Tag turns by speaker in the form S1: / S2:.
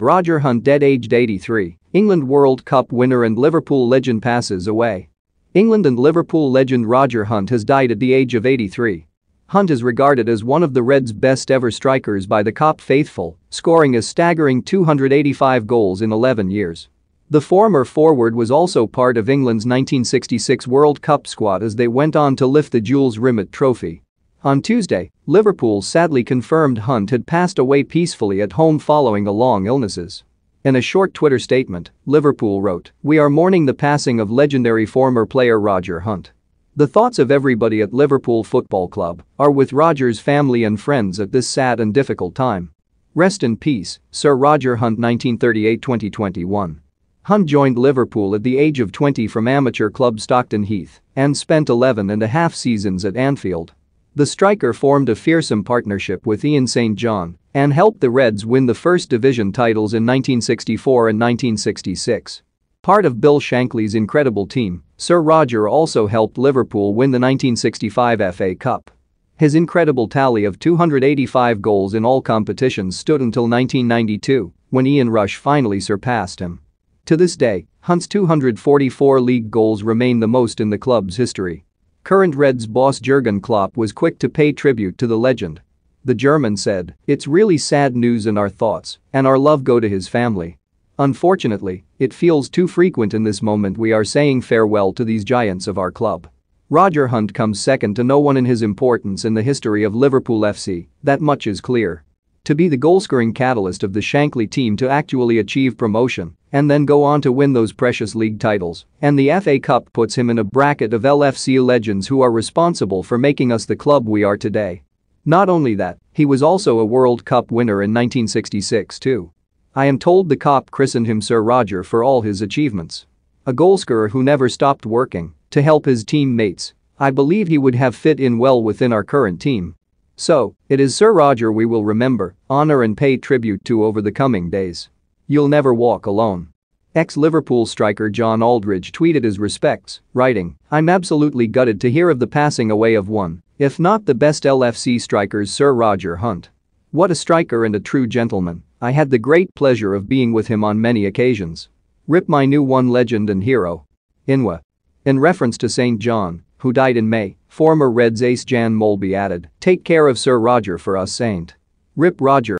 S1: Roger Hunt dead aged 83, England World Cup winner and Liverpool legend passes away. England and Liverpool legend Roger Hunt has died at the age of 83. Hunt is regarded as one of the Reds' best ever strikers by the Cop faithful, scoring a staggering 285 goals in 11 years. The former forward was also part of England's 1966 World Cup squad as they went on to lift the Jules Rimet Trophy. On Tuesday, Liverpool sadly confirmed Hunt had passed away peacefully at home following a long illness. In a short Twitter statement, Liverpool wrote, We are mourning the passing of legendary former player Roger Hunt. The thoughts of everybody at Liverpool Football Club are with Roger's family and friends at this sad and difficult time. Rest in peace, Sir Roger Hunt 1938-2021. Hunt joined Liverpool at the age of 20 from amateur club Stockton Heath and spent 11 and a half seasons at Anfield. The striker formed a fearsome partnership with Ian St. John and helped the Reds win the first division titles in 1964 and 1966. Part of Bill Shankly's incredible team, Sir Roger also helped Liverpool win the 1965 FA Cup. His incredible tally of 285 goals in all competitions stood until 1992, when Ian Rush finally surpassed him. To this day, Hunt's 244 league goals remain the most in the club's history. Current Reds boss Jurgen Klopp was quick to pay tribute to the legend. The German said, It's really sad news and our thoughts and our love go to his family. Unfortunately, it feels too frequent in this moment we are saying farewell to these giants of our club. Roger Hunt comes second to no one in his importance in the history of Liverpool FC, that much is clear to be the goalscoring catalyst of the Shankly team to actually achieve promotion and then go on to win those precious league titles. And the FA Cup puts him in a bracket of LFC legends who are responsible for making us the club we are today. Not only that, he was also a World Cup winner in 1966 too. I am told the cop christened him Sir Roger for all his achievements. A goalscorer who never stopped working to help his teammates. I believe he would have fit in well within our current team so, it is Sir Roger we will remember, honor and pay tribute to over the coming days. You'll never walk alone. Ex-Liverpool striker John Aldridge tweeted his respects, writing, I'm absolutely gutted to hear of the passing away of one, if not the best LFC strikers Sir Roger Hunt. What a striker and a true gentleman, I had the great pleasure of being with him on many occasions. Rip my new one legend and hero. Inwa. In reference to St. John, who died in May, former Reds ace Jan Molby added, take care of Sir Roger for us saint. Rip Roger.